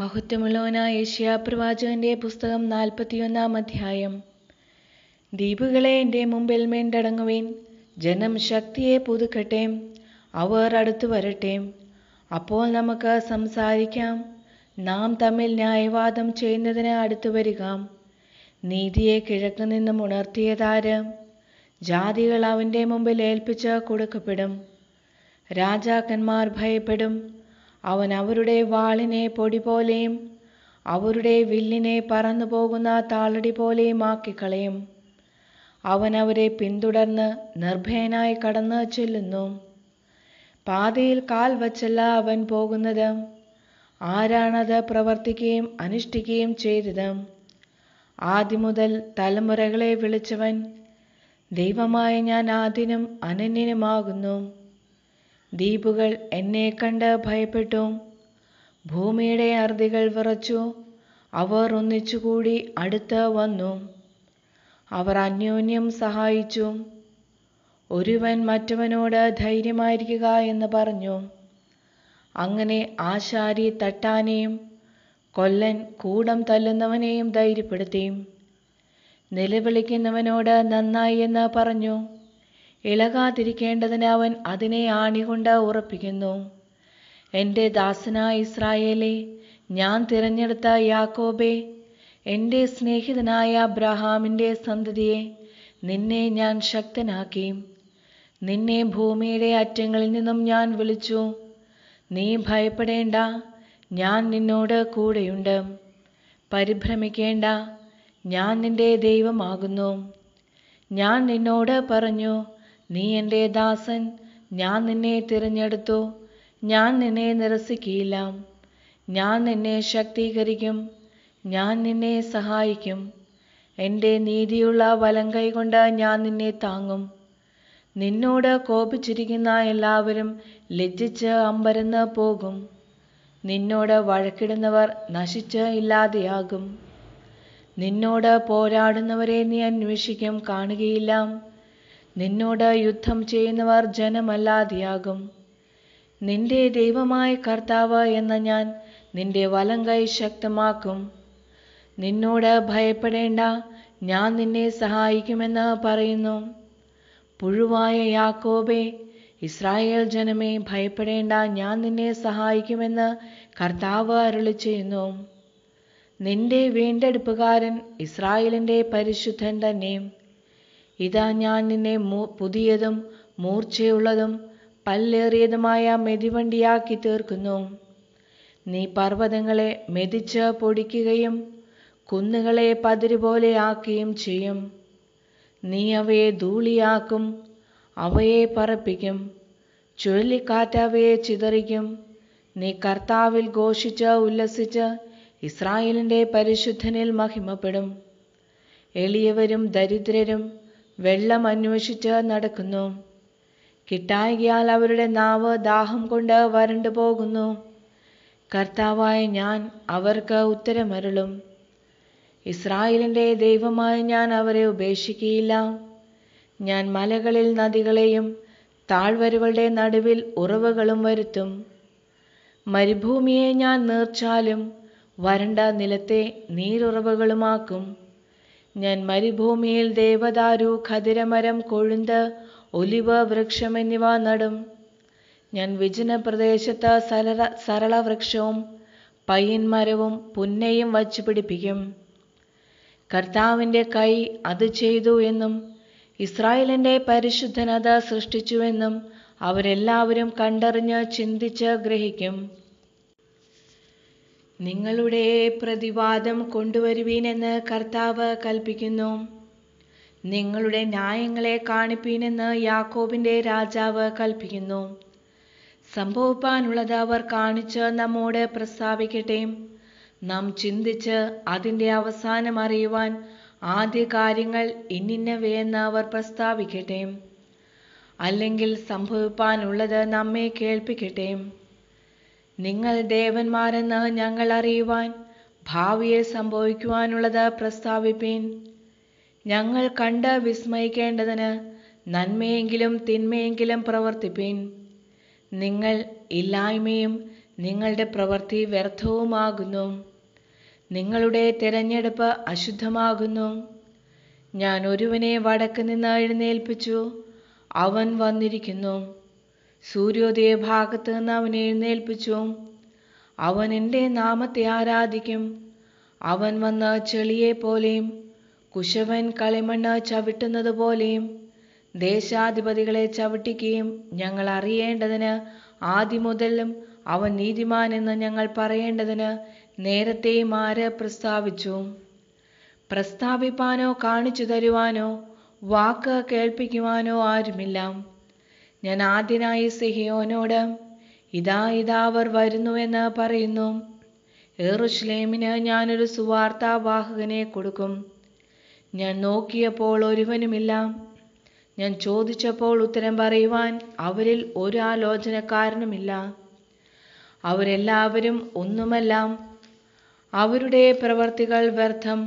മഹത്വമുള്ളവനായ ഏഷ്യാപ്രവാചകന്റെ പുസ്തകം നാൽപ്പത്തിയൊന്നാം അധ്യായം ദ്വീപുകളെ എൻ്റെ മുമ്പിൽ മേണ്ടടങ്ങുവേൻ ജനം ശക്തിയെ പുതുക്കട്ടെ അവർ അടുത്തു വരട്ടെ അപ്പോൾ നമുക്ക് സംസാരിക്കാം നാം തമ്മിൽ ന്യായവാദം ചെയ്യുന്നതിന് അടുത്തു വരിക നീതിയെ കിഴക്ക് നിന്നും ഉണർത്തിയതാര് ജാതികൾ അവൻ്റെ മുമ്പിൽ ഏൽപ്പിച്ച് കൊടുക്കപ്പെടും രാജാക്കന്മാർ ഭയപ്പെടും അവൻ അവരുടെ വാളിനെ പൊടി പോലെയും അവരുടെ വില്ലിനെ പറന്നു പോകുന്ന താളടി പോലെയും ആക്കിക്കളയും അവൻ അവരെ പിന്തുടർന്ന് നിർഭയനായി കടന്ന് ചെല്ലുന്നു പാതയിൽ കാൽ വച്ചല്ല അവൻ പോകുന്നത് ആരാണത് പ്രവർത്തിക്കുകയും അനുഷ്ഠിക്കുകയും ചെയ്തത് ആദ്യം മുതൽ തലമുറകളെ വിളിച്ചവൻ ദൈവമായ ഞാൻ ആദിനും അനന്യനുമാകുന്നു ദ്വീപുകൾ എന്നെ കണ്ട് ഭയപ്പെട്ടു ഭൂമിയുടെ അർതികൾ വിറച്ചു അവർ ഒന്നിച്ചുകൂടി അടുത്ത് വന്നു അവർ അന്യോന്യം സഹായിച്ചു ഒരുവൻ മറ്റവനോട് ധൈര്യമായിരിക്കുക എന്ന് പറഞ്ഞു അങ്ങനെ ആശാരി തട്ടാനെയും കൊല്ലൻ കൂടം തല്ലുന്നവനെയും ധൈര്യപ്പെടുത്തി നിലവിളിക്കുന്നവനോട് നന്നായി എന്ന് പറഞ്ഞു ഇളകാതിരിക്കേണ്ടതിന് അവൻ അതിനെ ആണികൊണ്ട് ഉറപ്പിക്കുന്നു എൻ്റെ ദാസനായ ഇസ്രായേലെ ഞാൻ തിരഞ്ഞെടുത്ത യാക്കോബെ എൻ്റെ സ്നേഹിതനായ അബ്രഹാമിൻ്റെ സന്തതിയെ നിന്നെ ഞാൻ ശക്തനാക്കി നിന്നെ ഭൂമിയുടെ അറ്റങ്ങളിൽ നിന്നും ഞാൻ വിളിച്ചു നീ ഭയപ്പെടേണ്ട ഞാൻ നിന്നോട് കൂടെയുണ്ട് പരിഭ്രമിക്കേണ്ട ഞാൻ നിന്റെ ദൈവമാകുന്നു ഞാൻ നിന്നോട് പറഞ്ഞു നീ എൻ്റെ ദാസൻ ഞാൻ നിന്നെ തിരഞ്ഞെടുത്തു ഞാൻ നിന്നെ നിരസിക്കില്ല ഞാൻ നിന്നെ ശക്തീകരിക്കും ഞാൻ നിന്നെ സഹായിക്കും എൻ്റെ നീതിയുള്ള വലം കൈകൊണ്ട് ഞാൻ നിന്നെ താങ്ങും നിന്നോട് കോപിച്ചിരിക്കുന്ന എല്ലാവരും ലജ്ജിച്ച് അമ്പരന്ന് പോകും നിന്നോട് വഴക്കിടുന്നവർ നശിച്ച് ഇല്ലാതെയാകും നിന്നോട് പോരാടുന്നവരെ നീ അന്വേഷിക്കും കാണുകയില്ല നിന്നോട് യുദ്ധം ചെയ്യുന്നവർ ജനമല്ലാതെയാകും നിന്റെ ദൈവമായ കർത്താവ് എന്ന ഞാൻ നിന്റെ വലങ്കൈ ശക്തമാക്കും നിന്നോട് ഭയപ്പെടേണ്ട ഞാൻ നിന്നെ സഹായിക്കുമെന്ന് പറയുന്നു പുഴുവായ യാക്കോബെ ഇസ്രായേൽ ജനമേ ഭയപ്പെടേണ്ട ഞാൻ നിന്നെ സഹായിക്കുമെന്ന് കർത്താവ് അരുളി ചെയ്യുന്നു നിന്റെ വീണ്ടെടുപ്പുകാരൻ ഇസ്രായേലിൻ്റെ പരിശുദ്ധൻ തന്നെ ഇതാ ഞാൻ നിന്നെ പുതിയതും മൂർച്ചയുള്ളതും പല്ലേറിയതുമായ മെതിവണ്ടിയാക്കി തീർക്കുന്നു നീ പർവ്വതങ്ങളെ മെതിച്ച് പൊടിക്കുകയും കുന്നുകളെ പതിരുപോലെ പോലെയാക്കുകയും ചെയ്യും നീ അവയെ ധൂളിയാക്കും അവയെ പറപ്പിക്കും ചുഴലിക്കാറ്റ് അവയെ ചിതറിക്കും നീ കർത്താവിൽ ഘോഷിച്ച് ഉല്ലസിച്ച് ഇസ്രായേലിൻ്റെ പരിശുദ്ധനിൽ മഹിമപ്പെടും എളിയവരും ദരിദ്രരും വെള്ളം അന്വേഷിച്ച് നടക്കുന്നു കിട്ടായകിയാൽ അവരുടെ നാവ് ദാഹം കൊണ്ട് വരണ്ടു പോകുന്നു കർത്താവായ ഞാൻ അവർക്ക് ഉത്തരമരുളും ഇസ്രായേലിൻ്റെ ദൈവമായി ഞാൻ അവരെ ഉപേക്ഷിക്കുകയില്ല ഞാൻ മലകളിൽ നദികളെയും താഴ്വരകളുടെ നടുവിൽ ഉറവുകളും വരുത്തും മരുഭൂമിയെ ഞാൻ നീർച്ചാലും വരണ്ട നിലത്തെ നീരുറവുകളുമാക്കും ഞാൻ മരുഭൂമിയിൽ ദേവദാരു ഖതിരമരം കൊഴുന്ത് ഒലിവ് വൃക്ഷം എന്നിവ നടും ഞാൻ വിജന പ്രദേശത്ത് സരള സരളവൃക്ഷവും പയ്യന്മരവും പുന്നയും വച്ചു പിടിപ്പിക്കും കർത്താവിൻ്റെ കൈ അത് ചെയ്തു എന്നും ഇസ്രായേലിൻ്റെ പരിശുദ്ധനത സൃഷ്ടിച്ചുവെന്നും അവരെല്ലാവരും കണ്ടറിഞ്ഞ് ചിന്തിച്ച് ഗ്രഹിക്കും നിങ്ങളുടെ പ്രതിവാദം കൊണ്ടുവരുവീനെന്ന് കർത്താവ് കൽപ്പിക്കുന്നു നിങ്ങളുടെ ന്യായങ്ങളെ കാണിപ്പീനെന്ന് യാക്കോബിൻ്റെ രാജാവ് കൽപ്പിക്കുന്നു സംഭവിപ്പാനുള്ളത് അവർ കാണിച്ച് നമ്മോട് പ്രസ്താവിക്കട്ടെ നാം ചിന്തിച്ച് അതിൻ്റെ അവസാനം അറിയുവാൻ ആദ്യ കാര്യങ്ങൾ ഇന്നിന്നവയെന്ന് അവർ പ്രസ്താവിക്കട്ടെ അല്ലെങ്കിൽ സംഭവിപ്പാനുള്ളത് നമ്മെ കേൾപ്പിക്കട്ടെ നിങ്ങൾ ദേവന്മാരെന്ന് ഞങ്ങൾ അറിയുവാൻ ഭാവിയെ സംഭവിക്കുവാനുള്ളത് പ്രസ്താവിപ്പീൻ ഞങ്ങൾ കണ്ട് വിസ്മയിക്കേണ്ടതിന് നന്മയെങ്കിലും തിന്മയെങ്കിലും പ്രവർത്തിപ്പീൻ നിങ്ങൾ ഇല്ലായ്മയും നിങ്ങളുടെ പ്രവൃത്തി വ്യർത്ഥവുമാകുന്നു നിങ്ങളുടെ തിരഞ്ഞെടുപ്പ് അശുദ്ധമാകുന്നു ഞാൻ ഒരുവനെ വടക്ക് നിന്ന് എഴുന്നേൽപ്പിച്ചു അവൻ വന്നിരിക്കുന്നു സൂര്യോദയ ഭാഗത്ത് നിന്ന് അവനെ എഴുന്നേൽപ്പിച്ചു അവൻ എൻ്റെ നാമത്തെ ആരാധിക്കും അവൻ വന്ന ചെളിയെ പോലെയും കുശവൻ കളിമണ്ണ് ചവിട്ടുന്നത് പോലെയും ദേശാധിപതികളെ ചവിട്ടിക്കുകയും ഞങ്ങൾ അറിയേണ്ടതിന് ആദ്യം മുതലും അവൻ നീതിമാൻ എന്ന് ഞങ്ങൾ പറയേണ്ടതിന് നേരത്തെയും ആര് പ്രസ്താവിച്ചു പ്രസ്താവിപ്പാനോ കാണിച്ചു തരുവാനോ വാക്ക് കേൾപ്പിക്കുവാനോ ആരുമില്ല ഞാൻ ആദ്യനായി സിഹിയോനോട് ഇതാ ഇതാ അവർ വരുന്നുവെന്ന് പറയുന്നു ഏറുശ്ലേമിന് ഞാനൊരു സുവാർത്താവാഹകനെ കൊടുക്കും ഞാൻ നോക്കിയപ്പോൾ ഒരുവനുമില്ല ഞാൻ ചോദിച്ചപ്പോൾ ഉത്തരം പറയുവാൻ അവരിൽ ഒരു ആലോചനക്കാരനുമില്ല അവരെല്ലാവരും ഒന്നുമല്ല അവരുടെ പ്രവർത്തികൾ വ്യർത്ഥം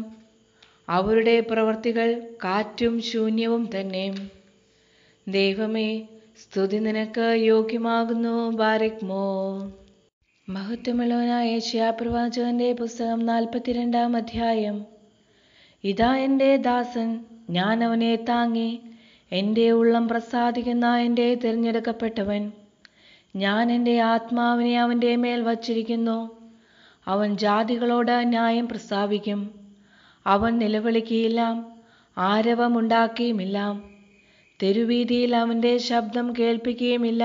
അവരുടെ പ്രവർത്തികൾ കാറ്റും ശൂന്യവും തന്നെ ദൈവമേ സ്തുതി നിനക്ക് യോഗ്യമാകുന്നു ബാരക് മോ മഹത്വമുള്ളവനായ ശ്യാപ്രവാചകന്റെ പുസ്തകം നാൽപ്പത്തിരണ്ടാം അധ്യായം ഇതാ എൻ്റെ ദാസൻ ഞാൻ അവനെ താങ്ങി എൻ്റെ ഉള്ളം പ്രസാദിക്കുന്ന എൻ്റെ തിരഞ്ഞെടുക്കപ്പെട്ടവൻ ഞാൻ എൻ്റെ ആത്മാവിനെ അവൻ്റെ മേൽ വച്ചിരിക്കുന്നു അവൻ ജാതികളോട് ന്യായം പ്രസ്താവിക്കും അവൻ നിലവിളിക്കുകയില്ല ആരവമുണ്ടാക്കിയുമില്ല തെരുവീതിയിൽ അവന്റെ ശബ്ദം കേൾപ്പിക്കുകയുമില്ല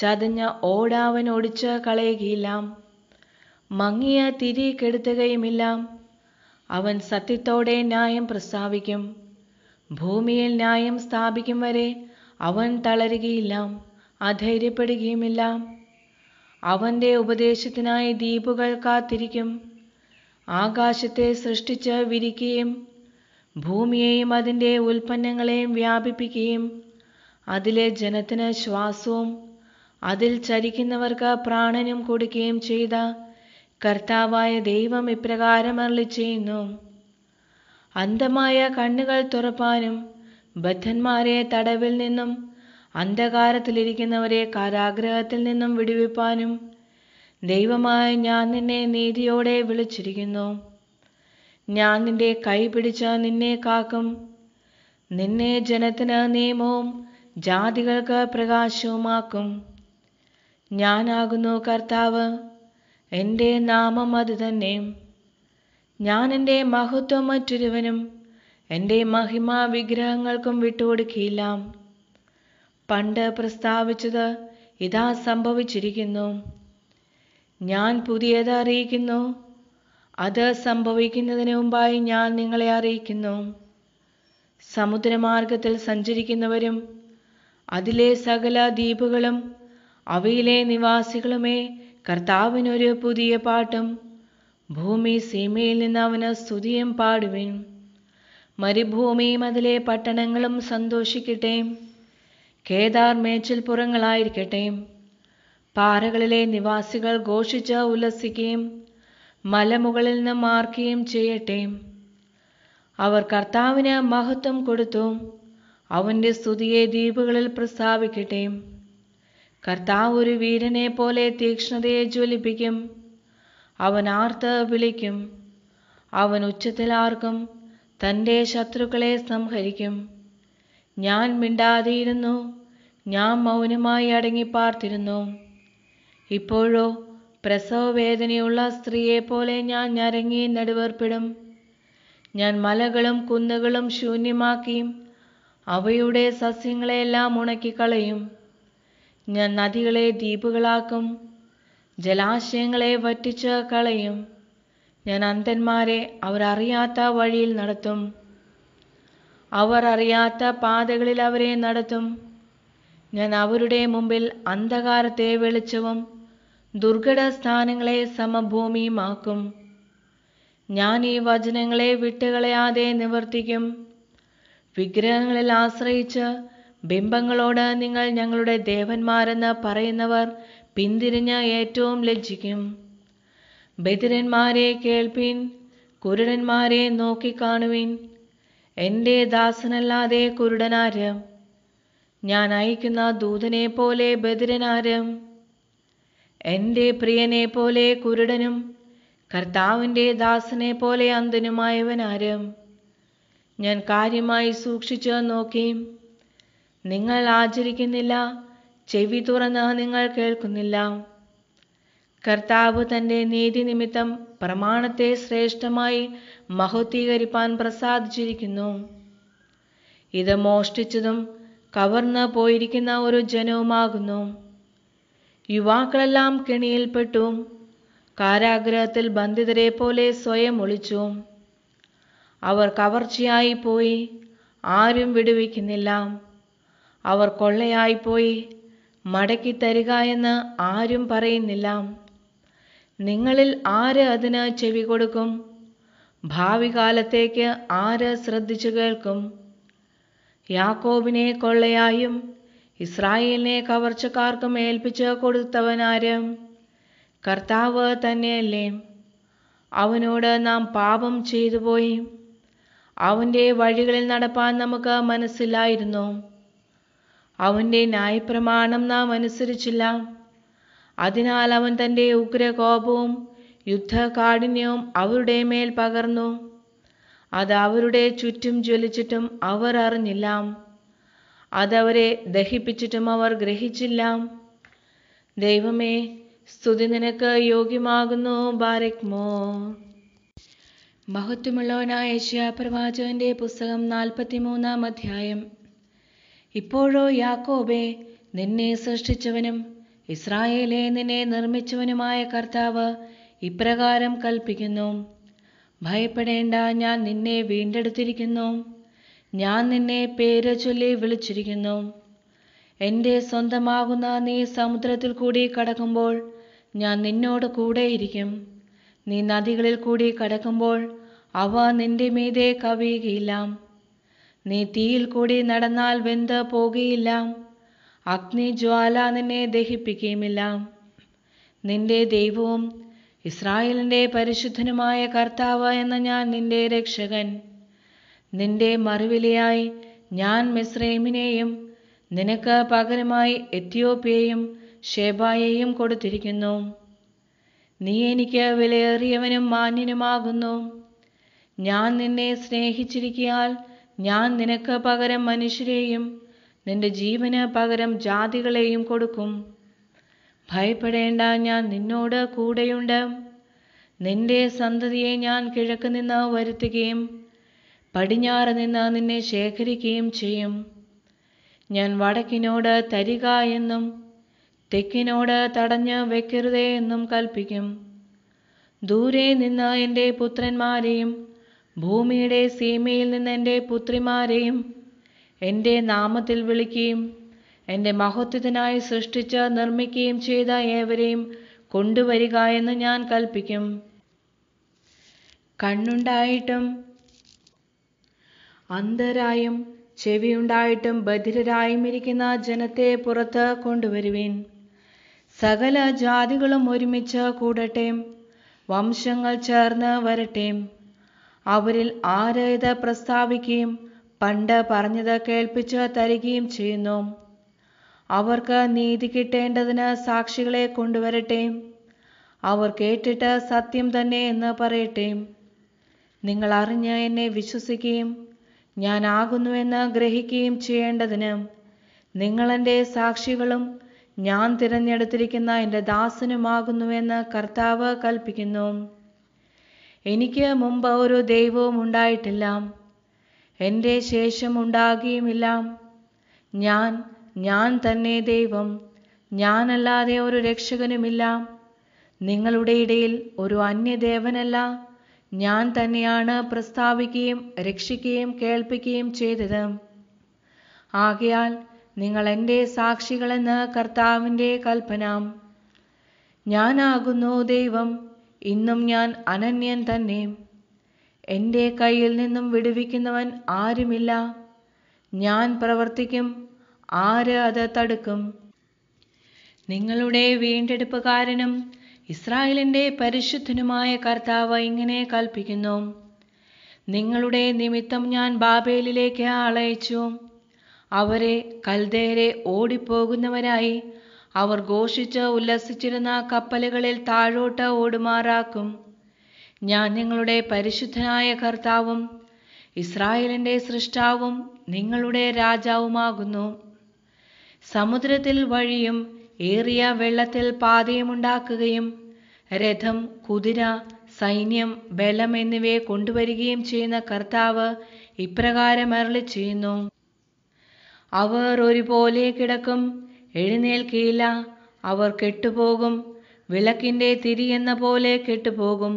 ചതഞ്ഞ ഓടാവൻ ഒടിച്ച് കളയുകയില്ല മങ്ങിയ തിരി കെടുത്തുകയുമില്ല അവൻ സത്യത്തോടെ ന്യായം പ്രസ്താവിക്കും ഭൂമിയിൽ ന്യായം സ്ഥാപിക്കും വരെ അവൻ തളരുകയില്ല അധൈര്യപ്പെടുകയുമില്ല അവന്റെ ഉപദേശത്തിനായി ദ്വീപുകൾ കാത്തിരിക്കും ആകാശത്തെ സൃഷ്ടിച്ച് വിരിക്കുകയും ഭൂമിയെയും അതിൻ്റെ ഉൽപ്പന്നങ്ങളെയും വ്യാപിപ്പിക്കുകയും അതിലെ ജനത്തിന് ശ്വാസവും അതിൽ ചരിക്കുന്നവർക്ക് പ്രാണനും കൊടുക്കുകയും ചെയ്ത കർത്താവായ ദൈവം ഇപ്രകാരം അരളി ചെയ്യുന്നു അന്ധമായ കണ്ണുകൾ തുറപ്പാനും ബദ്ധന്മാരെ തടവിൽ നിന്നും അന്ധകാരത്തിലിരിക്കുന്നവരെ കാരാഗ്രഹത്തിൽ നിന്നും വിടുവിപ്പാനും ദൈവമായ ഞാൻ നിന്നെ നീതിയോടെ വിളിച്ചിരിക്കുന്നു ഞാൻ നിന്റെ കൈ പിടിച്ച് നിന്നെ കാക്കും നിന്നെ ജനത്തിന് നിയമവും ജാതികൾക്ക് പ്രകാശവുമാക്കും ഞാനാകുന്നു കർത്താവ് എൻ്റെ നാമം അത് തന്നെ ഞാൻ എൻ്റെ മഹത്വം മറ്റൊരുവനും എൻ്റെ മഹിമ വിഗ്രഹങ്ങൾക്കും വിട്ടുകൊടുക്കില്ല പണ്ട് പ്രസ്താവിച്ചത് ഇതാ സംഭവിച്ചിരിക്കുന്നു ഞാൻ പുതിയത് അറിയിക്കുന്നു അത് സംഭവിക്കുന്നതിന് മുമ്പായി ഞാൻ നിങ്ങളെ അറിയിക്കുന്നു സമുദ്രമാർഗത്തിൽ സഞ്ചരിക്കുന്നവരും അതിലെ സകല ദ്വീപുകളും അവയിലെ നിവാസികളുമേ കർത്താവിനൊരു പുതിയ പാട്ടും ഭൂമി സീമയിൽ നിന്ന് അവന് സ്തുതിയും പാടുവിൻ മരുഭൂമിയും അതിലെ പട്ടണങ്ങളും സന്തോഷിക്കട്ടെ കേദാർ മേച്ചിൽപ്പുറങ്ങളായിരിക്കട്ടെ പാറകളിലെ നിവാസികൾ ഘോഷിച്ച് ഉല്ലസിക്കുകയും മലമുകളിൽ നിന്ന് മാർക്കുകയും ചെയ്യട്ടെ അവർ കർത്താവിന് മഹത്വം കൊടുത്തു അവൻ്റെ സ്തുതിയെ ദ്വീപുകളിൽ പ്രസ്താവിക്കട്ടെ കർത്താവ് ഒരു വീരനെ പോലെ തീക്ഷ്ണതയെ ജ്വലിപ്പിക്കും അവൻ ആർത്ത് വിളിക്കും അവൻ ഉച്ചത്തിൽ ആർക്കും തൻ്റെ ശത്രുക്കളെ സംഹരിക്കും ഞാൻ മിണ്ടാതെയിരുന്നു ഞാൻ മൗനമായി അടങ്ങി പാർത്തിരുന്നു ഇപ്പോഴോ പ്രസവവേദനയുള്ള സ്ത്രീയെപ്പോലെ ഞാൻ ഞരങ്ങി നെടുവേർപ്പിടും ഞാൻ മലകളും കുന്നുകളും ശൂന്യമാക്കി അവയുടെ സസ്യങ്ങളെല്ലാം ഉണക്കിക്കളയും ഞാൻ നദികളെ ദ്വീപുകളാക്കും ജലാശയങ്ങളെ വറ്റിച്ച് കളയും ഞാൻ അന്ധന്മാരെ അവരറിയാത്ത വഴിയിൽ നടത്തും അവർ അറിയാത്ത പാതകളിൽ അവരെ നടത്തും ഞാൻ അവരുടെ മുമ്പിൽ അന്ധകാരത്തെ വെളിച്ചവും ദുർഘടസ്ഥാനങ്ങളെ സമഭൂമിയുമാക്കും ഞാൻ ഈ വചനങ്ങളെ വിട്ടുകളയാതെ നിവർത്തിക്കും വിഗ്രഹങ്ങളിൽ ആശ്രയിച്ച് ബിംബങ്ങളോട് നിങ്ങൾ ഞങ്ങളുടെ ദേവന്മാരെന്ന് പറയുന്നവർ പിന്തിരിഞ്ഞ് ഏറ്റവും ലജ്ജിക്കും ബദിരന്മാരെ കേൾപ്പിൻ കുരുടന്മാരെ നോക്കിക്കാണുവിൻ എൻ്റെ ദാസനല്ലാതെ കുരുടനാര് ഞാൻ അയക്കുന്ന ദൂതനെ പോലെ ബദിരനാരും എൻ്റെ പ്രിയനെ പോലെ കുരുടനും കർത്താവിൻ്റെ ദാസനെ പോലെ അന്തനുമായവനാരും ഞാൻ കാര്യമായി സൂക്ഷിച്ച് നോക്കി നിങ്ങൾ ആചരിക്കുന്നില്ല ചെവി തുറന്ന് നിങ്ങൾ കേൾക്കുന്നില്ല കർത്താവ് തൻ്റെ നീതി നിമിത്തം പ്രമാണത്തെ ശ്രേഷ്ഠമായി മഹത്വീകരിപ്പാൻ പ്രസാദിച്ചിരിക്കുന്നു ഇത് മോഷ്ടിച്ചതും കവർന്ന് പോയിരിക്കുന്ന ഒരു ജനവുമാകുന്നു യുവാക്കളെല്ലാം കെണിയിൽപ്പെട്ടു കാരാഗ്രഹത്തിൽ ബന്ധിതരെ പോലെ സ്വയം ഒളിച്ചു അവർ കവർച്ചയായി പോയി ആരും വിടുവിക്കുന്നില്ല അവർ കൊള്ളയായി പോയി മടക്കി തരിക എന്ന് ആരും പറയുന്നില്ല നിങ്ങളിൽ ആര് അതിന് ചെവി കൊടുക്കും ഭാവി കാലത്തേക്ക് ആര് ശ്രദ്ധിച്ചു കേൾക്കും യാക്കോബിനെ കൊള്ളയായും ഇസ്രായേലിനെ കവർച്ചക്കാർക്കും ഏൽപ്പിച്ച് കൊടുത്തവനാരും കർത്താവ് തന്നെയല്ലേ അവനോട് നാം പാപം ചെയ്തു പോയി അവൻ്റെ വഴികളിൽ നടപ്പാൻ നമുക്ക് മനസ്സിലായിരുന്നു അവൻ്റെ ന്യായപ്രമാണം നാം അനുസരിച്ചില്ല അതിനാൽ അവൻ തൻ്റെ ഉഗ്രകോപവും യുദ്ധകാഠിന്യവും അവരുടെ മേൽ പകർന്നു അത് അവരുടെ ചുറ്റും ജ്വലിച്ചിട്ടും അവർ അറിഞ്ഞില്ല അതവരെ ദഹിപ്പിച്ചിട്ടും അവർ ഗ്രഹിച്ചില്ല ദൈവമേ സ്തുതി നിനക്ക് യോഗ്യമാകുന്നു ബാരക്മോ മഹത്വമുള്ളവനായ പ്രവാചകന്റെ പുസ്തകം നാൽപ്പത്തിമൂന്നാം അധ്യായം ഇപ്പോഴോ യാക്കോബേ നിന്നെ സൃഷ്ടിച്ചവനും ഇസ്രായേലെ നിന്നെ നിർമ്മിച്ചവനുമായ കർത്താവ് ഇപ്രകാരം കൽപ്പിക്കുന്നു ഭയപ്പെടേണ്ട ഞാൻ നിന്നെ വീണ്ടെടുത്തിരിക്കുന്നു ഞാൻ നിന്നെ പേര് ചൊല്ലി വിളിച്ചിരിക്കുന്നു എൻ്റെ സ്വന്തമാകുന്ന നീ സമുദ്രത്തിൽ കൂടി കടക്കുമ്പോൾ ഞാൻ നിന്നോട് കൂടെയിരിക്കും നീ നദികളിൽ കൂടി കടക്കുമ്പോൾ അവ നിന്റെ മീതെ കവിയുകയില്ല നീ തീയിൽ കൂടി നടന്നാൽ വെന്ത് പോകുകയില്ല ജ്വാല നിന്നെ ദഹിപ്പിക്കുകയുമില്ല നിന്റെ ദൈവവും ഇസ്രായേലിൻ്റെ പരിശുദ്ധനുമായ കർത്താവ് എന്ന ഞാൻ നിന്റെ രക്ഷകൻ നിന്റെ മറുവിലയായി ഞാൻ മിസ്രൈമിനെയും നിനക്ക് പകരമായി എത്യോപ്യയും ഷേബായെയും കൊടുത്തിരിക്കുന്നു നീ എനിക്ക് വിലയേറിയവനും മാന്യനുമാകുന്നു ഞാൻ നിന്നെ സ്നേഹിച്ചിരിക്കിയാൽ ഞാൻ നിനക്ക് പകരം മനുഷ്യരെയും നിന്റെ ജീവന് പകരം ജാതികളെയും കൊടുക്കും ഭയപ്പെടേണ്ട ഞാൻ നിന്നോട് കൂടെയുണ്ട് നിന്റെ സന്തതിയെ ഞാൻ കിഴക്ക് നിന്ന് വരുത്തുകയും പടിഞ്ഞാറ് നിന്ന് നിന്നെ ശേഖരിക്കുകയും ചെയ്യും ഞാൻ വടക്കിനോട് തരിക എന്നും തെക്കിനോട് തടഞ്ഞ് വെക്കരുതേ എന്നും കൽപ്പിക്കും ദൂരെ നിന്ന് എൻ്റെ പുത്രന്മാരെയും ഭൂമിയുടെ സീമയിൽ നിന്ന് എൻ്റെ പുത്രിമാരെയും എൻ്റെ നാമത്തിൽ വിളിക്കുകയും എൻ്റെ മഹത്വത്തിനായി സൃഷ്ടിച്ച് നിർമ്മിക്കുകയും ചെയ്ത ഏവരെയും കൊണ്ടുവരിക എന്ന് ഞാൻ കൽപ്പിക്കും കണ്ണുണ്ടായിട്ടും അന്ധരായും ചെവിയുണ്ടായിട്ടും ബധിരരായും ഇരിക്കുന്ന ജനത്തെ പുറത്ത് കൊണ്ടുവരുവീൻ സകല ജാതികളും ഒരുമിച്ച് കൂടട്ടെ വംശങ്ങൾ ചേർന്ന് വരട്ടെ അവരിൽ ആര് ഇത് പ്രസ്താവിക്കുകയും പണ്ട് പറഞ്ഞത് കേൾപ്പിച്ച് തരികയും ചെയ്യുന്നു അവർക്ക് നീതി കിട്ടേണ്ടതിന് സാക്ഷികളെ കൊണ്ടുവരട്ടെ അവർ കേട്ടിട്ട് സത്യം തന്നെ എന്ന് പറയട്ടെ നിങ്ങൾ അറിഞ്ഞ് എന്നെ വിശ്വസിക്കുകയും ഞാനാകുന്നുവെന്ന് ഗ്രഹിക്കുകയും ചെയ്യേണ്ടതിന് നിങ്ങളെൻ്റെ സാക്ഷികളും ഞാൻ തിരഞ്ഞെടുത്തിരിക്കുന്ന എൻ്റെ ദാസനുമാകുന്നുവെന്ന് കർത്താവ് കൽപ്പിക്കുന്നു എനിക്ക് മുമ്പ് ഒരു ദൈവവും ഉണ്ടായിട്ടില്ല എൻ്റെ ശേഷം ഉണ്ടാകുകയുമില്ല ഞാൻ ഞാൻ തന്നെ ദൈവം ഞാനല്ലാതെ ഒരു രക്ഷകനുമില്ല നിങ്ങളുടെ ഇടയിൽ ഒരു അന്യദേവനല്ല ഞാൻ തന്നെയാണ് പ്രസ്താവിക്കുകയും രക്ഷിക്കുകയും കേൾപ്പിക്കുകയും ചെയ്തത് ആകയാൽ നിങ്ങൾ എൻ്റെ സാക്ഷികളെന്ന് കർത്താവിൻ്റെ കൽപ്പന ഞാനാകുന്നു ദൈവം ഇന്നും ഞാൻ അനന്യൻ തന്നെ എൻ്റെ കയ്യിൽ നിന്നും വിടുവിക്കുന്നവൻ ആരുമില്ല ഞാൻ പ്രവർത്തിക്കും ആര് അത് തടുക്കും നിങ്ങളുടെ വീണ്ടെടുപ്പുകാരനും ഇസ്രായേലിന്റെ പരിശുദ്ധനുമായ കർത്താവ് ഇങ്ങനെ കൽപ്പിക്കുന്നു നിങ്ങളുടെ നിമിത്തം ഞാൻ ബാബേലിലേക്ക് ആളയച്ചു അവരെ കൽദേരെ ഓടിപ്പോകുന്നവരായി അവർ ഘോഷിച്ച് ഉല്ലസിച്ചിരുന്ന കപ്പലുകളിൽ താഴോട്ട് ഓടുമാറാക്കും ഞാൻ നിങ്ങളുടെ പരിശുദ്ധനായ കർത്താവും ഇസ്രായേലിന്റെ സൃഷ്ടാവും നിങ്ങളുടെ രാജാവുമാകുന്നു സമുദ്രത്തിൽ വഴിയും ഏറിയ വെള്ളത്തിൽ പാതയുമുണ്ടാക്കുകയും രഥം കുതിര സൈന്യം ബലം എന്നിവയെ കൊണ്ടുവരികയും ചെയ്യുന്ന കർത്താവ് ഇപ്രകാരം അരളി ചെയ്യുന്നു അവർ ഒരുപോലെ കിടക്കും എഴുന്നേൽക്കില്ല അവർ കെട്ടുപോകും വിളക്കിൻ്റെ തിരി എന്ന പോലെ കെട്ടുപോകും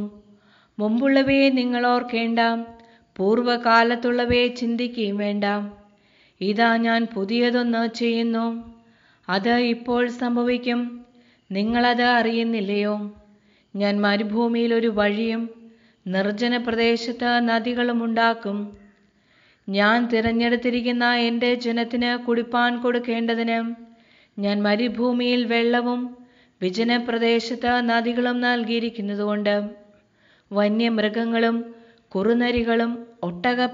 മുമ്പുള്ളവയെ നിങ്ങൾ ഓർക്കേണ്ട പൂർവ്വകാലത്തുള്ളവയെ ചിന്തിക്കുകയും വേണ്ട ഇതാ ഞാൻ പുതിയതൊന്ന് ചെയ്യുന്നു അത് ഇപ്പോൾ സംഭവിക്കും നിങ്ങളത് അറിയുന്നില്ലയോ ഞാൻ മരുഭൂമിയിൽ ഒരു വഴിയും നിർജ്ജന പ്രദേശത്ത് നദികളും ഉണ്ടാക്കും ഞാൻ തിരഞ്ഞെടുത്തിരിക്കുന്ന എൻ്റെ ജനത്തിന് കുടിപ്പാൻ കൊടുക്കേണ്ടതിന് ഞാൻ മരുഭൂമിയിൽ വെള്ളവും വിജനപ്രദേശത്ത് നദികളും നൽകിയിരിക്കുന്നതുകൊണ്ട് വന്യമൃഗങ്ങളും കുറുനരികളും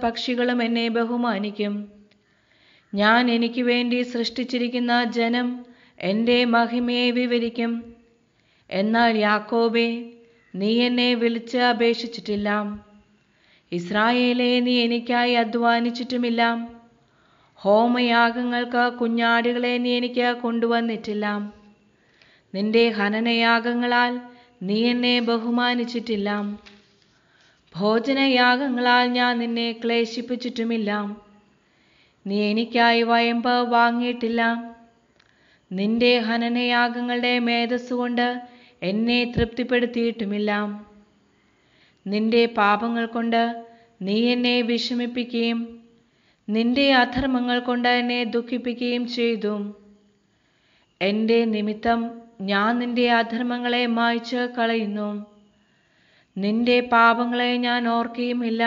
പക്ഷികളും എന്നെ ബഹുമാനിക്കും ഞാൻ എനിക്ക് വേണ്ടി സൃഷ്ടിച്ചിരിക്കുന്ന ജനം എൻ്റെ മഹിമയെ വിവരിക്കും എന്നാൽ യാക്കോബേ നീ എന്നെ വിളിച്ച് അപേക്ഷിച്ചിട്ടില്ല ഇസ്രായേലെ നീ എനിക്കായി അധ്വാനിച്ചിട്ടുമില്ല ഹോമയാഗങ്ങൾക്ക് കുഞ്ഞാടുകളെ നീ എനിക്ക് കൊണ്ടുവന്നിട്ടില്ല നിന്റെ ഹനനയാഗങ്ങളാൽ നീ എന്നെ ബഹുമാനിച്ചിട്ടില്ല ഭോജനയാഗങ്ങളാൽ ഞാൻ നിന്നെ ക്ലേശിപ്പിച്ചിട്ടുമില്ല നീ എനിക്കായി വയമ്പ് വാങ്ങിയിട്ടില്ല നിന്റെ ഹനനയാഗങ്ങളുടെ മേധസ്സുകൊണ്ട് എന്നെ തൃപ്തിപ്പെടുത്തിയിട്ടുമില്ല നിന്റെ പാപങ്ങൾ കൊണ്ട് നീ എന്നെ വിഷമിപ്പിക്കുകയും നിന്റെ അധർമ്മങ്ങൾ കൊണ്ട് എന്നെ ദുഃഖിപ്പിക്കുകയും ചെയ്തു എൻ്റെ നിമിത്തം ഞാൻ നിന്റെ അധർമ്മങ്ങളെ മായ്ച്ച് കളയുന്നു നിന്റെ പാപങ്ങളെ ഞാൻ ഓർക്കുകയുമില്ല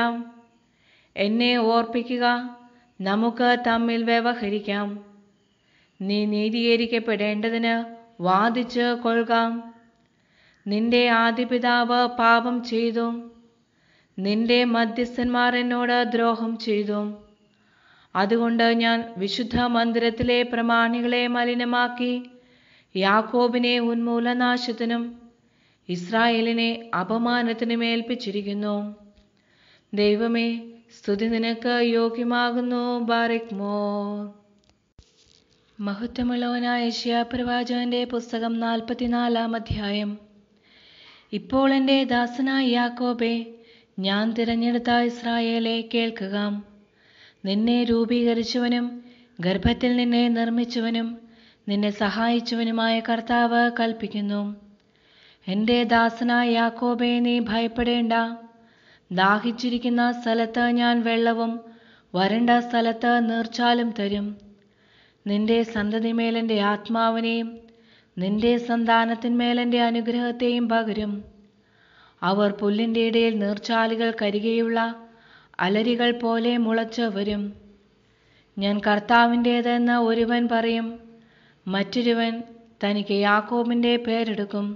എന്നെ ഓർപ്പിക്കുക നമുക്ക് തമ്മിൽ വ്യവഹരിക്കാം നീ നീതീകരിക്കപ്പെടേണ്ടതിന് വാദിച്ച് കൊള്ളുക നിന്റെ ആദിപിതാവ് പാപം ചെയ്തു നിന്റെ മധ്യസ്ഥന്മാർ എന്നോട് ദ്രോഹം ചെയ്തു അതുകൊണ്ട് ഞാൻ വിശുദ്ധ മന്ദിരത്തിലെ പ്രമാണികളെ മലിനമാക്കി യാക്കോബിനെ ഉന്മൂലനാശത്തിനും ഇസ്രായേലിനെ അപമാനത്തിനും ഏൽപ്പിച്ചിരിക്കുന്നു ദൈവമേ സ്തുതി നിനക്ക് യോഗ്യമാകുന്നു ബാരിക്മോ മോർ മഹത്വമുള്ളവനായ ശിയാപ്രവാചകന്റെ പുസ്തകം നാൽപ്പത്തിനാലാം അധ്യായം ഇപ്പോൾ എൻ്റെ ദാസനായ യാക്കോബേ ഞാൻ തിരഞ്ഞെടുത്ത ഇസ്രായേലെ കേൾക്കുക നിന്നെ രൂപീകരിച്ചവനും ഗർഭത്തിൽ നിന്നെ നിർമ്മിച്ചവനും നിന്നെ സഹായിച്ചവനുമായ കർത്താവ് കൽപ്പിക്കുന്നു എൻ്റെ ദാസനായ യാക്കോബെ നീ ഭയപ്പെടേണ്ട ദാഹിച്ചിരിക്കുന്ന സ്ഥലത്ത് ഞാൻ വെള്ളവും വരണ്ട സ്ഥലത്ത് നീർച്ചാലും തരും നിന്റെ സന്തതിമേൽ ആത്മാവിനെയും നിന്റെ സന്താനത്തിന്മേലെൻ്റെ എൻ്റെ അനുഗ്രഹത്തെയും പകരും അവർ പുല്ലിൻ്റെ ഇടയിൽ നീർച്ചാലുകൾ കരികെയുള്ള അലരികൾ പോലെ മുളച്ച് വരും ഞാൻ കർത്താവിൻ്റേതെന്ന് ഒരുവൻ പറയും മറ്റൊരുവൻ തനിക്ക് യാക്കോബിൻ്റെ പേരെടുക്കും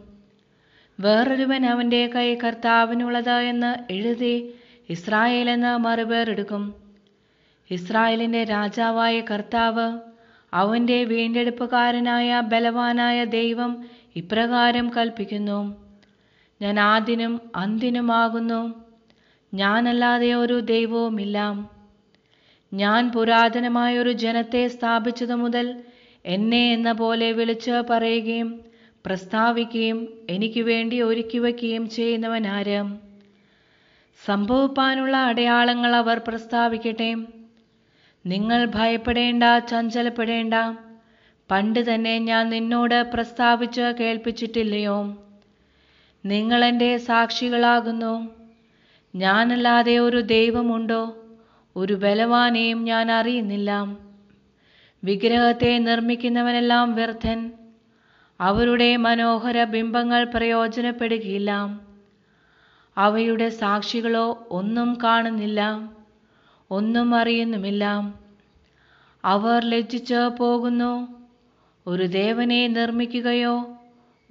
വേറൊരുവൻ അവൻ്റെ കൈ കർത്താവിനുള്ളത് എന്ന് എഴുതി ഇസ്രായേലെന്ന് മറുപേരെടുക്കും ഇസ്രായേലിൻ്റെ രാജാവായ കർത്താവ് അവന്റെ വീണ്ടെടുപ്പുകാരനായ ബലവാനായ ദൈവം ഇപ്രകാരം കൽപ്പിക്കുന്നു ഞാൻ ആദിനും അന്തിനുമാകുന്നു ഞാനല്ലാതെ ഒരു ദൈവവുമില്ല ഞാൻ പുരാതനമായൊരു ജനത്തെ സ്ഥാപിച്ചതു മുതൽ എന്നെ എന്ന പോലെ വിളിച്ച് പറയുകയും പ്രസ്താവിക്കുകയും എനിക്ക് വേണ്ടി ഒരുക്കി വയ്ക്കുകയും ചെയ്യുന്നവനാരും സംഭവിപ്പാനുള്ള അടയാളങ്ങൾ അവർ പ്രസ്താവിക്കട്ടെ നിങ്ങൾ ഭയപ്പെടേണ്ട ചഞ്ചലപ്പെടേണ്ട പണ്ട് തന്നെ ഞാൻ നിന്നോട് പ്രസ്താവിച്ച് കേൾപ്പിച്ചിട്ടില്ലയോ നിങ്ങളെൻ്റെ സാക്ഷികളാകുന്നു ഞാനല്ലാതെ ഒരു ദൈവമുണ്ടോ ഒരു ബലവാനെയും ഞാൻ അറിയുന്നില്ല വിഗ്രഹത്തെ നിർമ്മിക്കുന്നവനെല്ലാം വ്യർത്ഥൻ അവരുടെ മനോഹര ബിംബങ്ങൾ പ്രയോജനപ്പെടുകയില്ല അവയുടെ സാക്ഷികളോ ഒന്നും കാണുന്നില്ല ഒന്നും അറിയുന്നുമില്ല അവർ ലജ്ജിച്ച് പോകുന്നു ഒരു ദേവനെ നിർമ്മിക്കുകയോ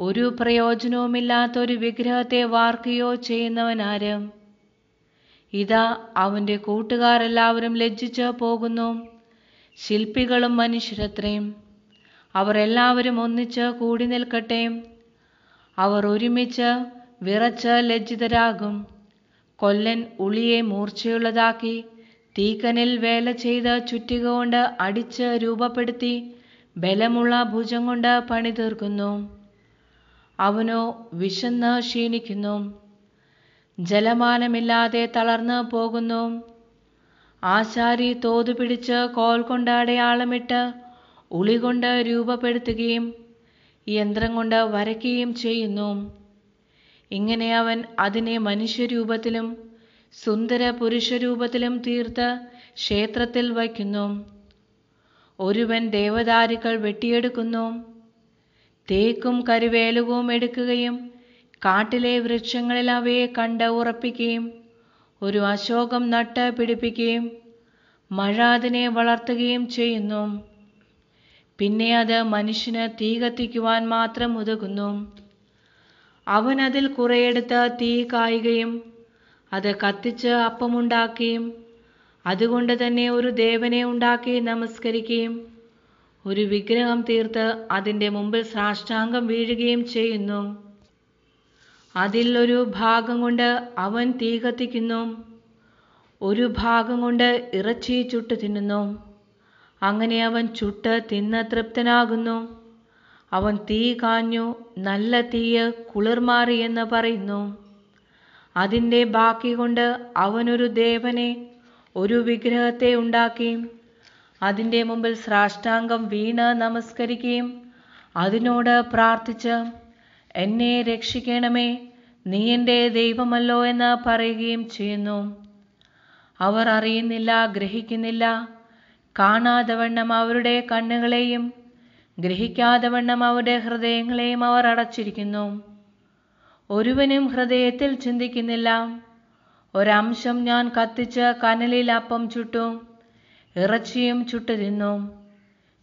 ഒരു പ്രയോജനവുമില്ലാത്ത ഒരു വിഗ്രഹത്തെ വാർക്കുകയോ ചെയ്യുന്നവനാരും ഇതാ അവൻ്റെ കൂട്ടുകാരെല്ലാവരും ലജ്ജിച്ച് പോകുന്നു ശില്പികളും മനുഷ്യരത്രയും അവരെല്ലാവരും ഒന്നിച്ച് കൂടി നിൽക്കട്ടെ അവർ ഒരുമിച്ച് വിറച്ച് ലജ്ജിതരാകും കൊല്ലൻ ഉളിയെ മൂർച്ചയുള്ളതാക്കി തീക്കനിൽ വേല ചെയ്ത് ചുറ്റിക കൊണ്ട് അടിച്ച് രൂപപ്പെടുത്തി ബലമുള്ള ഭുജം കൊണ്ട് പണി തീർക്കുന്നു അവനോ വിശന്ന് ക്ഷീണിക്കുന്നു ജലമാനമില്ലാതെ തളർന്ന് പോകുന്നു ആശാരി തോതു പിടിച്ച് കോൽ കൊണ്ട് അടയാളമിട്ട് ഉളി കൊണ്ട് രൂപപ്പെടുത്തുകയും യന്ത്രം കൊണ്ട് വരയ്ക്കുകയും ചെയ്യുന്നു ഇങ്ങനെ അവൻ അതിനെ മനുഷ്യരൂപത്തിലും സുന്ദര പുരുഷരൂപത്തിലും തീർത്ത് ക്ഷേത്രത്തിൽ വയ്ക്കുന്നു ഒരുവൻ ദേവദാരുക്കൾ വെട്ടിയെടുക്കുന്നു തേക്കും കരുവേലകവും എടുക്കുകയും കാട്ടിലെ വൃക്ഷങ്ങളിൽ അവയെ കണ്ട് ഉറപ്പിക്കുകയും ഒരു അശോകം നട്ട് പിടിപ്പിക്കുകയും മഴ അതിനെ വളർത്തുകയും ചെയ്യുന്നു പിന്നെ അത് മനുഷ്യന് തീ കത്തിക്കുവാൻ മാത്രം ഉതകുന്നു അവൻ അതിൽ കുറെയെടുത്ത് തീ കായുകയും അത് കത്തിച്ച് അപ്പമുണ്ടാക്കുകയും അതുകൊണ്ട് തന്നെ ഒരു ദേവനെ ഉണ്ടാക്കി നമസ്കരിക്കുകയും ഒരു വിഗ്രഹം തീർത്ത് അതിൻ്റെ മുമ്പിൽ സാഷ്ടാംഗം വീഴുകയും ചെയ്യുന്നു അതിൽ ഒരു ഭാഗം കൊണ്ട് അവൻ തീ കത്തിക്കുന്നു ഒരു ഭാഗം കൊണ്ട് ഇറച്ചി ചുട്ട് തിന്നുന്നു അങ്ങനെ അവൻ ചുട്ട് തിന്ന് തൃപ്തനാകുന്നു അവൻ തീ കാഞ്ഞു നല്ല തീയ് കുളിർമാറി എന്ന് പറയുന്നു അതിൻ്റെ ബാക്കി കൊണ്ട് അവനൊരു ദേവനെ ഒരു വിഗ്രഹത്തെ ഉണ്ടാക്കി അതിൻ്റെ മുമ്പിൽ സ്രാഷ്ടാംഗം വീണ് നമസ്കരിക്കുകയും അതിനോട് പ്രാർത്ഥിച്ച് എന്നെ രക്ഷിക്കണമേ നീ എൻ്റെ ദൈവമല്ലോ എന്ന് പറയുകയും ചെയ്യുന്നു അവർ അറിയുന്നില്ല ഗ്രഹിക്കുന്നില്ല കാണാതെ വണ്ണം അവരുടെ കണ്ണുകളെയും ഗ്രഹിക്കാതെ വണ്ണം അവരുടെ ഹൃദയങ്ങളെയും അവർ അടച്ചിരിക്കുന്നു ഒരുവനും ഹൃദയത്തിൽ ചിന്തിക്കുന്നില്ല ഒരംശം ഞാൻ കത്തിച്ച് കനലിൽ അപ്പം ചുട്ടും ഇറച്ചിയും ചുട്ടു തിന്നു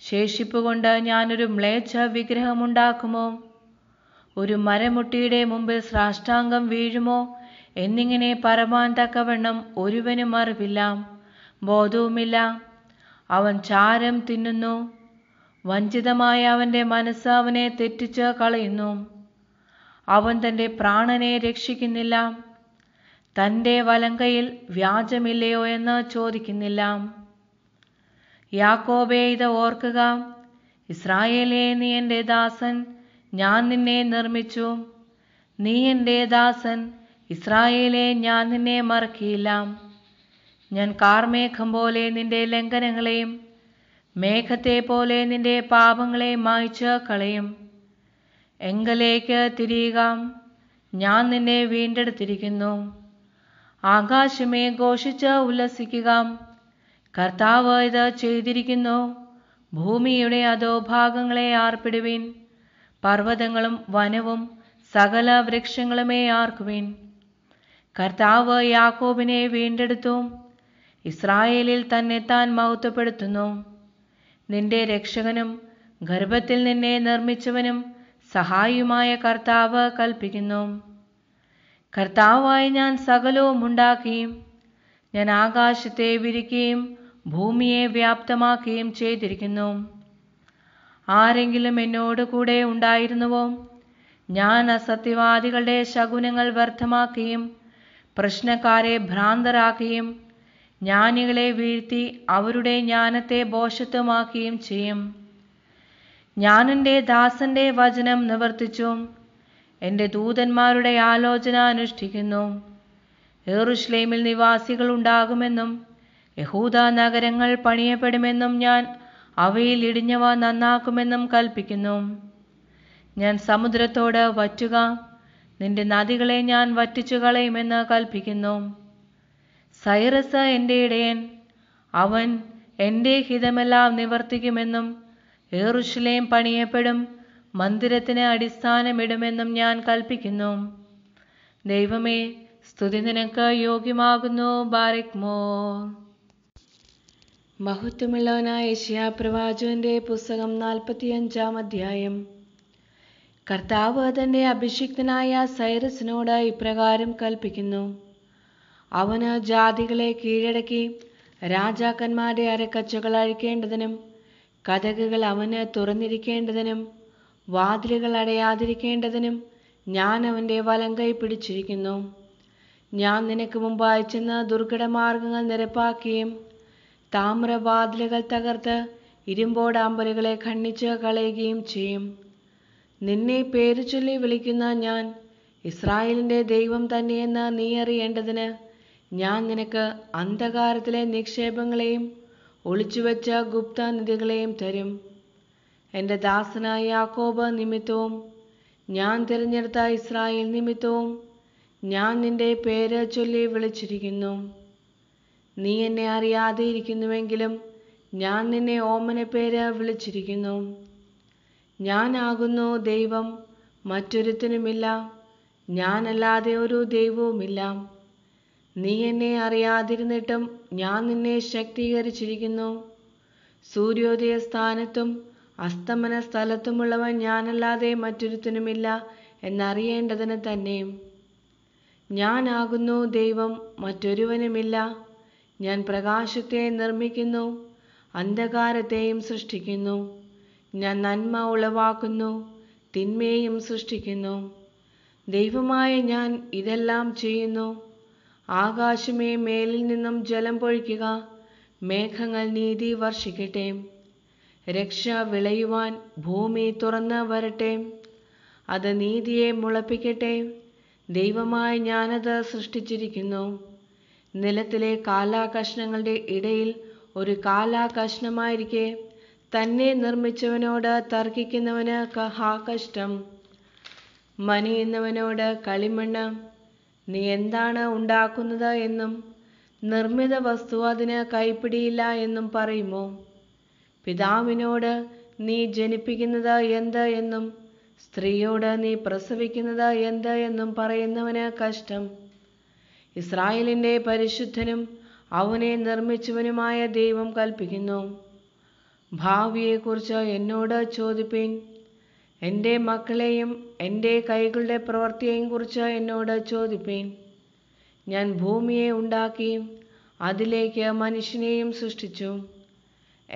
ശേഷിപ്പുകൊണ്ട് ഞാനൊരു മ്ലേച്ഛ വിഗ്രഹമുണ്ടാക്കുമോ ഒരു മരമുട്ടിയുടെ മുമ്പിൽ സാഷ്ടാംഗം വീഴുമോ എന്നിങ്ങനെ പരമാൻ തക്കവണ്ണം ഒരുവനും അറിവില്ല ബോധവുമില്ല അവൻ ചാരം തിന്നുന്നു വഞ്ചിതമായ അവൻ്റെ മനസ്സ് അവനെ തെറ്റിച്ച് കളയുന്നു അവൻ തൻ്റെ പ്രാണനെ രക്ഷിക്കുന്നില്ല തൻ്റെ വലങ്കയിൽ വ്യാജമില്ലയോ എന്ന് ചോദിക്കുന്നില്ല യാക്കോബേ ഇത് ഓർക്കുക ഇസ്രായേലേ നീ എൻ്റെ ദാസൻ ഞാൻ നിന്നെ നിർമ്മിച്ചു നീ എൻ്റെ ദാസൻ ഇസ്രായേലെ ഞാൻ നിന്നെ മറക്കിയില്ല ഞാൻ കാർമേഘം പോലെ നിന്റെ ലംഘനങ്ങളെയും മേഘത്തെ പോലെ നിന്റെ പാപങ്ങളെയും മായ്ച്ചു കളയും എങ്കലേക്ക് തിരിയുകാം ഞാൻ നിന്നെ വീണ്ടെടുത്തിരിക്കുന്നു ആകാശമേ ഘോഷിച്ച് ഉല്ലസിക്കുക കർത്താവ് ഇത് ചെയ്തിരിക്കുന്നു ഭൂമിയുടെ അതോ ഭാഗങ്ങളെ ആർപ്പിടുവിൻ പർവ്വതങ്ങളും വനവും സകല വൃക്ഷങ്ങളുമേ ആർക്കുവിൻ കർത്താവ് യാക്കോബിനെ വീണ്ടെടുത്തു ഇസ്രായേലിൽ തന്നെ താൻ മൗത്തപ്പെടുത്തുന്നു നിന്റെ രക്ഷകനും ഗർഭത്തിൽ നിന്നെ നിർമ്മിച്ചവനും സഹായിയുമായ കർത്താവ് കൽപ്പിക്കുന്നു കർത്താവായി ഞാൻ സകലവും ഉണ്ടാക്കുകയും ഞാൻ ആകാശത്തെ വിരിക്കുകയും ഭൂമിയെ വ്യാപ്തമാക്കുകയും ചെയ്തിരിക്കുന്നു ആരെങ്കിലും എന്നോട് കൂടെ ഉണ്ടായിരുന്നുവോ ഞാൻ അസത്യവാദികളുടെ ശകുനങ്ങൾ വ്യർത്ഥമാക്കുകയും പ്രശ്നക്കാരെ ഭ്രാന്തരാക്കുകയും ജ്ഞാനികളെ വീഴ്ത്തി അവരുടെ ജ്ഞാനത്തെ ബോഷത്വമാക്കുകയും ചെയ്യും ഞാൻ എൻ്റെ ദാസന്റെ വചനം നിവർത്തിച്ചു എൻ്റെ ദൂതന്മാരുടെ ആലോചന അനുഷ്ഠിക്കുന്നു ഏറുഷ്ലേമിൽ നിവാസികൾ ഉണ്ടാകുമെന്നും യഹൂദ നഗരങ്ങൾ പണിയപ്പെടുമെന്നും ഞാൻ അവയിൽ ഇടിഞ്ഞവ നന്നാക്കുമെന്നും കൽപ്പിക്കുന്നു ഞാൻ സമുദ്രത്തോട് വറ്റുക നിന്റെ നദികളെ ഞാൻ വറ്റിച്ചു കളയുമെന്ന് കൽപ്പിക്കുന്നു സൈറസ് എൻ്റെ ഇടയൻ അവൻ എൻ്റെ ഹിതമെല്ലാം നിവർത്തിക്കുമെന്നും എറുഷലേം പണിയപ്പെടും മന്ദിരത്തിന് അടിസ്ഥാനമിടുമെന്നും ഞാൻ കൽപ്പിക്കുന്നു ദൈവമേ സ്തുതി നിനക്ക് യോഗ്യമാകുന്നു ബാരക് മോർ മഹത്വമുള്ളവനായ ഷിയാപ്രവാചുവിൻ്റെ പുസ്തകം നാൽപ്പത്തിയഞ്ചാം അധ്യായം കർത്താവ് തൻ്റെ അഭിഷിക്തനായ സൈറസിനോട് ഇപ്രകാരം കൽപ്പിക്കുന്നു അവന് ജാതികളെ കീഴടക്കി രാജാക്കന്മാരുടെ അരക്കച്ചകൾ അഴിക്കേണ്ടതിനും കഥകൾ അവന് തുറന്നിരിക്കേണ്ടതിനും വാതിലുകൾ അടയാതിരിക്കേണ്ടതിനും ഞാൻ അവൻ്റെ വലം കൈ പിടിച്ചിരിക്കുന്നു ഞാൻ നിനക്ക് മുമ്പായി ചെന്ന് ദുർഘടമാർഗങ്ങൾ നിരപ്പാക്കുകയും താമ്രവാതിലുകൾ തകർത്ത് ഇരുമ്പോടാമ്പലുകളെ ഖണ്ണിച്ച് കളയുകയും ചെയ്യും നിന്നെ പേരു ചൊല്ലി വിളിക്കുന്ന ഞാൻ ഇസ്രായേലിൻ്റെ ദൈവം തന്നെയെന്ന് നീ അറിയേണ്ടതിന് ഞാൻ നിനക്ക് അന്ധകാരത്തിലെ നിക്ഷേപങ്ങളെയും ഒളിച്ചുവെച്ച ഗുപ്ത നിധികളെയും തരും എൻ്റെ ദാസനായ യാക്കോബ് നിമിത്തവും ഞാൻ തിരഞ്ഞെടുത്ത ഇസ്രായേൽ നിമിത്തവും ഞാൻ നിന്റെ പേര് ചൊല്ലി വിളിച്ചിരിക്കുന്നു നീ എന്നെ അറിയാതെ ഇരിക്കുന്നുവെങ്കിലും ഞാൻ നിന്നെ ഓമന പേര് വിളിച്ചിരിക്കുന്നു ഞാനാകുന്നു ദൈവം മറ്റൊരുത്തിനുമില്ല ഞാനല്ലാതെ ഒരു ദൈവവുമില്ല നീ എന്നെ അറിയാതിരുന്നിട്ടും ഞാൻ നിന്നെ ശക്തീകരിച്ചിരിക്കുന്നു സൂര്യോദയ സ്ഥാനത്തും അസ്തമന സ്ഥലത്തുമുള്ളവൻ ഞാനല്ലാതെ മറ്റൊരുത്തനുമില്ല എന്നറിയേണ്ടതിന് തന്നെയും ഞാനാകുന്നു ദൈവം മറ്റൊരുവനുമില്ല ഞാൻ പ്രകാശത്തെ നിർമ്മിക്കുന്നു അന്ധകാരത്തെയും സൃഷ്ടിക്കുന്നു ഞാൻ നന്മ ഉളവാക്കുന്നു തിന്മയും സൃഷ്ടിക്കുന്നു ദൈവമായ ഞാൻ ഇതെല്ലാം ചെയ്യുന്നു ആകാശമേ മേലിൽ നിന്നും ജലം പൊഴിക്കുക മേഘങ്ങൾ നീതി വർഷിക്കട്ടെ രക്ഷ വിളയുവാൻ ഭൂമി തുറന്ന് വരട്ടെ അത് നീതിയെ മുളപ്പിക്കട്ടെ ദൈവമായി ഞാനത് സൃഷ്ടിച്ചിരിക്കുന്നു നിലത്തിലെ കാലാകഷ്ണങ്ങളുടെ ഇടയിൽ ഒരു കാലാകഷ്ണമായിരിക്കെ തന്നെ നിർമ്മിച്ചവനോട് തർക്കിക്കുന്നവന് കഹാകഷ്ടം കഷ്ടം മനയുന്നവനോട് കളിമണ്ണ് നീ എന്താണ് ഉണ്ടാക്കുന്നത് എന്നും നിർമ്മിത വസ്തു അതിന് കൈപ്പിടിയില്ല എന്നും പറയുമോ പിതാവിനോട് നീ ജനിപ്പിക്കുന്നത് എന്ത് എന്നും സ്ത്രീയോട് നീ പ്രസവിക്കുന്നത് എന്ത് എന്നും പറയുന്നവന് കഷ്ടം ഇസ്രായേലിൻ്റെ പരിശുദ്ധനും അവനെ നിർമ്മിച്ചവനുമായ ദൈവം കൽപ്പിക്കുന്നു ഭാവിയെക്കുറിച്ച് എന്നോട് ചോദിപ്പീൻ എൻ്റെ മക്കളെയും എൻ്റെ കൈകളുടെ പ്രവൃത്തിയെയും കുറിച്ച് എന്നോട് ചോദിപ്പീൻ ഞാൻ ഭൂമിയെ ഉണ്ടാക്കി അതിലേക്ക് മനുഷ്യനെയും സൃഷ്ടിച്ചു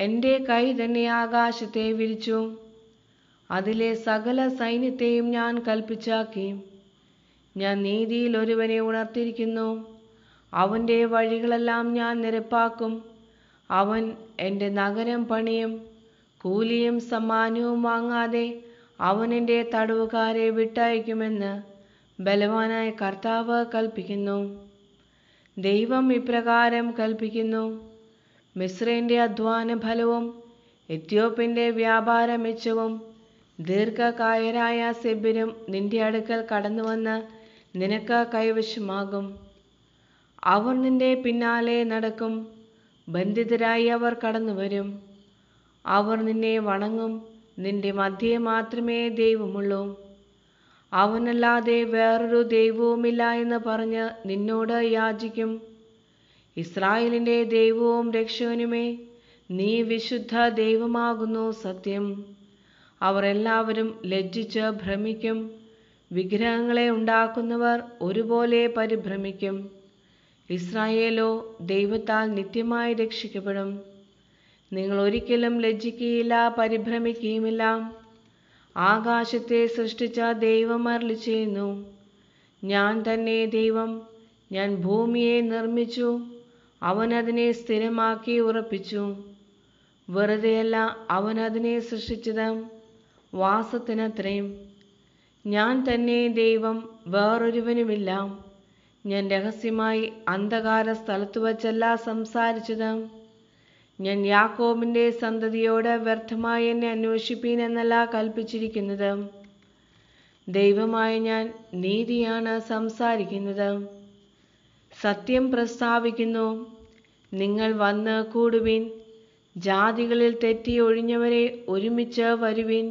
എൻ്റെ കൈ തന്നെ ആകാശത്തെ വിരിച്ചു അതിലെ സകല സൈന്യത്തെയും ഞാൻ കൽപ്പിച്ചാക്കി ഞാൻ നീതിയിൽ ഒരുവനെ ഉണർത്തിയിരിക്കുന്നു അവൻ്റെ വഴികളെല്ലാം ഞാൻ നിരപ്പാക്കും അവൻ എൻ്റെ നഗരം പണിയും കൂലിയും സമ്മാനവും വാങ്ങാതെ അവനിൻ്റെ തടവുകാരെ വിട്ടയക്കുമെന്ന് ബലവാനായ കർത്താവ് കൽപ്പിക്കുന്നു ദൈവം ഇപ്രകാരം കൽപ്പിക്കുന്നു മിശ്രൻ്റെ അധ്വാന ഫലവും എത്യോപ്യൻ്റെ വ്യാപാര മെച്ചവും ദീർഘകായരായ സെബിനും നിന്റെ അടുക്കൽ കടന്നുവന്ന് നിനക്ക് കൈവശമാകും അവർ നിന്റെ പിന്നാലെ നടക്കും ബന്ധിതരായി അവർ കടന്നുവരും അവർ നിന്നെ വണങ്ങും നിന്റെ മധ്യേ മാത്രമേ ദൈവമുള്ളൂ അവനല്ലാതെ വേറൊരു ദൈവവുമില്ല എന്ന് പറഞ്ഞ് നിന്നോട് യാചിക്കും ഇസ്രായേലിൻ്റെ ദൈവവും രക്ഷകനുമേ നീ വിശുദ്ധ ദൈവമാകുന്നു സത്യം അവർ എല്ലാവരും ലജ്ജിച്ച് ഭ്രമിക്കും വിഗ്രഹങ്ങളെ ഉണ്ടാക്കുന്നവർ ഒരുപോലെ പരിഭ്രമിക്കും ഇസ്രായേലോ ദൈവത്താൽ നിത്യമായി രക്ഷിക്കപ്പെടും നിങ്ങൾ ഒരിക്കലും ലജ്ജിക്കുകയില്ല പരിഭ്രമിക്കുകയുമില്ല ആകാശത്തെ സൃഷ്ടിച്ച ദൈവം അരളി ചെയ്യുന്നു ഞാൻ തന്നെ ദൈവം ഞാൻ ഭൂമിയെ നിർമ്മിച്ചു അവനതിനെ സ്ഥിരമാക്കി ഉറപ്പിച്ചു വെറുതെയല്ല അവനതിനെ സൃഷ്ടിച്ചത് വാസത്തിനത്രയും ഞാൻ തന്നെ ദൈവം വേറൊരുവനുമില്ല ഞാൻ രഹസ്യമായി അന്ധകാര സ്ഥലത്ത് വച്ചല്ല സംസാരിച്ചത് ഞാൻ യാക്കോബിൻ്റെ സന്തതിയോട് വ്യർത്ഥമായി എന്നെ അന്വേഷിപ്പീൻ എന്നല്ല കൽപ്പിച്ചിരിക്കുന്നത് ദൈവമായ ഞാൻ നീതിയാണ് സംസാരിക്കുന്നത് സത്യം പ്രസ്താവിക്കുന്നു നിങ്ങൾ വന്ന് കൂടുവിൻ ജാതികളിൽ തെറ്റി ഒഴിഞ്ഞവരെ ഒരുമിച്ച് വരുവിൻ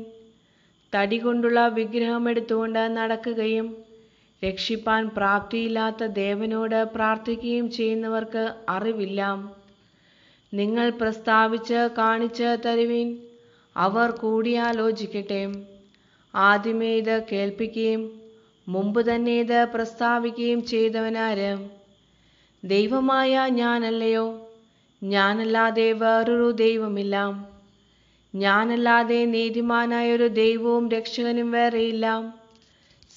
തടി കൊണ്ടുള്ള വിഗ്രഹമെടുത്തുകൊണ്ട് നടക്കുകയും രക്ഷിപ്പാൻ പ്രാപ്തിയില്ലാത്ത ദേവനോട് പ്രാർത്ഥിക്കുകയും ചെയ്യുന്നവർക്ക് അറിവില്ല നിങ്ങൾ പ്രസ്താവിച്ച് കാണിച്ച് തരുവീൻ അവർ കൂടിയാലോചിക്കട്ടെ ആദ്യമേ ഇത് കേൾപ്പിക്കുകയും മുമ്പ് തന്നെ ഇത് പ്രസ്താവിക്കുകയും ചെയ്തവനാര് ദൈവമായ ഞാനല്ലയോ ഞാനല്ലാതെ വേറൊരു ദൈവമില്ല ഞാനല്ലാതെ നീതിമാനായ ഒരു ദൈവവും രക്ഷകനും വേറെയില്ല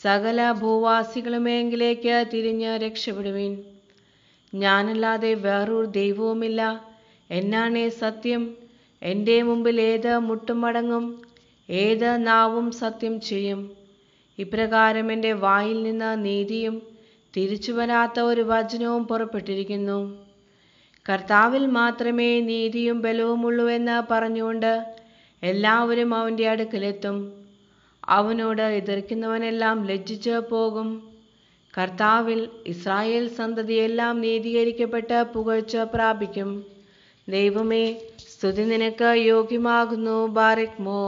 സകല ഭൂവാസികളുമെങ്കിലേക്ക് തിരിഞ്ഞ് രക്ഷപ്പെടുവീൻ ഞാനല്ലാതെ വേറൊരു ദൈവവുമില്ല എന്നാണേ സത്യം എൻ്റെ മുമ്പിൽ ഏത് മുട്ടുമടങ്ങും ഏത് നാവും സത്യം ചെയ്യും ഇപ്രകാരം എൻ്റെ വായിൽ നിന്ന് നീതിയും തിരിച്ചു വരാത്ത ഒരു വചനവും പുറപ്പെട്ടിരിക്കുന്നു കർത്താവിൽ മാത്രമേ നീതിയും ബലവുമുള്ളൂ എന്ന് പറഞ്ഞുകൊണ്ട് എല്ലാവരും അവൻ്റെ അടുക്കലെത്തും അവനോട് എതിർക്കുന്നവനെല്ലാം ലജ്ജിച്ച് പോകും കർത്താവിൽ ഇസ്രായേൽ സന്തതിയെല്ലാം നീതീകരിക്കപ്പെട്ട് പുകഴ്ച പ്രാപിക്കും ദൈവമേ സ്തുതി നിനക്ക് യോഗ്യമാകുന്നു ബാരക്മോ